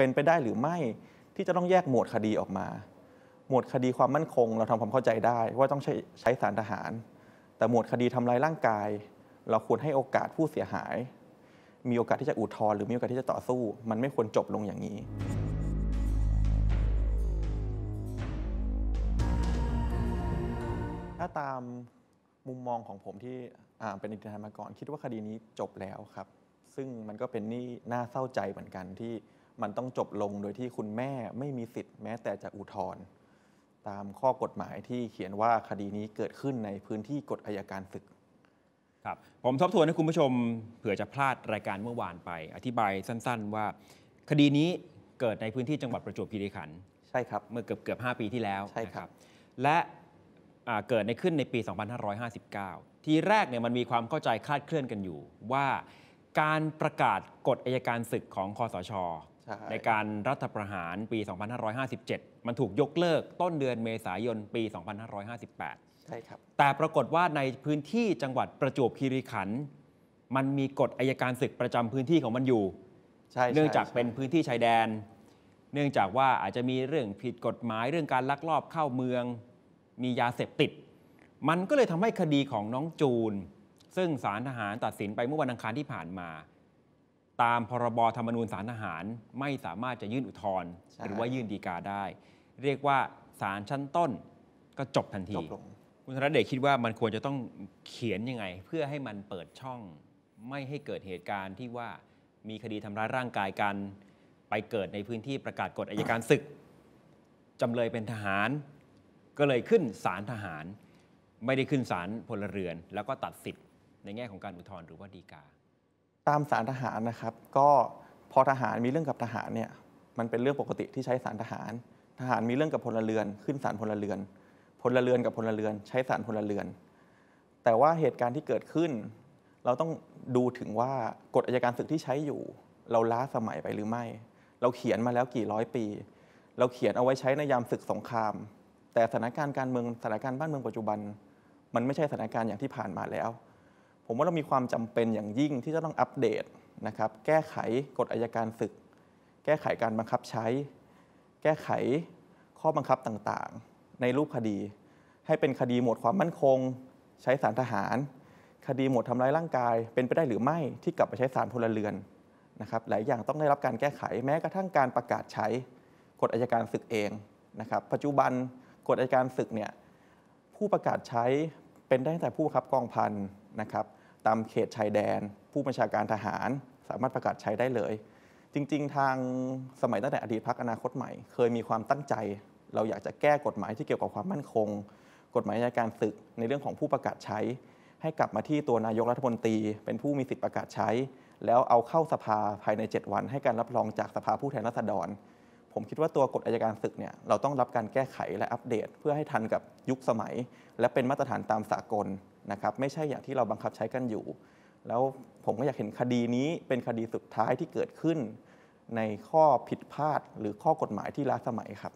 เป็นไปได้หรือไม่ที่จะต้องแยกหมวดคดีออกมา หมวดคดีความมั่นคง เราทำความเข้าใจได้ว่าต้องใช้ใช้สารทหาร แต่หมวดคดีทำลายร่างกาย เราควรให้โอกาสผู้เสียหาย มีโอกาสที่จะอุทธรณ์หรือมีโอกาสที่จะต่อสู้ มันไม่ควรจบลงอย่างนี้ ถ้าตามมุมมองของผมที่อ่าเป็นอิทธิพลมาก่อน คิดว่าคดีนี้จบแล้วครับ ซึ่งมันก็เป็นนี่น่าเศร้าใจเหมือนกันที่มันต้องจบลงโดยที่คุณแม่ไม่มีสิทธิ์แม้แต่จะอุทธรณ์ตามข้อกฎหมายที่เขียนว่าคดีนี้เกิดขึ้นในพื้นที่กฎอายการศึก ครับ ผมทบทวนให้คุณผู้ชม เผื่อจะพลาดรายการเมื่อวานไป อธิบายสั้นๆ ว่าคดีนี้เกิดในพื้นที่จังหวัดประจวบคีรีขันธ์ใช่ครับ เมื่อเกือบเกือบ5ปีที่แล้ว ใช่ครับ และเกิดในขึ้นในปี 2559 ทีแรกเนี่ยมันมีความเข้าใจคลาดเคลื่อนกันอยู่ ว่าการประกาศกฎอายการศึกของคอสชในการรัฐประหารปี 2557 มันถูกยกเลิกต้นเดือนเมษายนปี 2558 ใช่ครับ แต่ปรากฏว่าในพื้นที่จังหวัดประจวบคีรีขันธ์มันมีกฎอายการศึกประจำพื้นที่ของมันอยู่ใช่เนื่องจากเป็นพื้นที่ชายแดน เนื่องจากว่าอาจจะมีเรื่องผิดกฎหมายเรื่องการลักลอบเข้าเมือง มียาเสพติด มันก็เลยทำให้คดีของน้องจูน ซึ่งสารทหารตัดสินไปเมื่อวันอังคารที่ผ่านมาตามพรบธรรมนูญสารทหารไม่สามารถจะยื่นอุทธรณ์หรือว่ายื่นฎีกาได้ เรียกว่าสารชั้นต้นก็จบทันที คุณธนเดชคิดว่ามันควรจะต้องเขียนยังไง เพื่อให้มันเปิดช่อง ไม่ให้เกิดเหตุการณ์ที่ว่ามีคดีทำร้ายร่างกายกันไปเกิดในพื้นที่ประกาศกฎอายการศึก จำเลยเป็นทหาร ก็เลยขึ้นศาลทหาร ไม่ได้ขึ้นศาลพลเรือนแล้วก็ตัดสิทธิ์ในแง่ของการอุทธรณ์หรือว่าฎีกาตามสารทหารนะครับก็พอทหารมีเรื่องกับทหารเนี่ยมันเป็นเรื่องปกติที่ใช้สารทหาร ทหารมีเรื่องกับพลเรือน ขึ้นสารพลเรือน พลเรือนกับพลเรือน ใช้สารพลเรือน แต่ว่าเหตุการณ์ที่เกิดขึ้น เราต้องดูถึงว่ากฎอายการศึกที่ใช้อยู่ เราล้าสมัยไปหรือไม่ เราเขียนมาแล้วกี่ร้อยปี เราเขียนเอาไว้ใช้ในยามศึกสงคราม แต่สถานการณ์การเมืองสถานการณ์บ้านเมืองปัจจุบัน มันไม่ใช่สถานการณ์อย่างที่ผ่านมาแล้วผมว่าเรามีความจำเป็นอย่างยิ่งที่จะต้องอัปเดตนะครับ แก้ไขกฎอายการศึก แก้ไขการบังคับใช้ แก้ไขข้อบังคับต่างๆ ในรูปคดีให้เป็นคดีหมวดความมั่นคง ใช้สารทหาร คดีหมวดทำร้ายร่างกาย เป็นไปได้หรือไม่ที่กลับไปใช้สารพลเรือนนะครับ หลายอย่างต้องได้รับการแก้ไขแม้กระทั่งการประกาศใช้กฎอายการศึกเองนะครับ ปัจจุบันกฎอายการศึกเนี่ย ผู้ประกาศใช้เป็นได้แต่ผู้บังคับกองพันนะครับตามเขตชายแดน ผู้บัญชาการทหารสามารถประกาศใช้ได้เลย จริงๆทางสมัยตั้งแต่อดีตพักอนาคตใหม่ เคยมีความตั้งใจ เราอยากจะแก้กฎหมายที่เกี่ยวกับความมั่นคง กฎหมายในการศึกในเรื่องของผู้ประกาศใช้ ให้กลับมาที่ตัวนายกรัฐมนตรีเป็นผู้มีสิทธิประกาศใช้ แล้วเอาเข้าสภาภายใน 7 วัน ให้การรับรองจากสภาผู้แทนราษฎร ผมคิดว่าตัวกฎอายการศึกเนี่ยเราต้องรับการแก้ไขและอัปเดต เพื่อให้ทันกับยุคสมัย และเป็นมาตรฐานตามสากลนะครับไม่ใช่อย่างที่เราบังคับใช้กันอยู่ แล้วผมก็อยากเห็นคดีนี้เป็นคดีสุดท้ายที่เกิดขึ้น ในข้อผิดพลาดหรือข้อกฎหมายที่ล้าสมัยครับ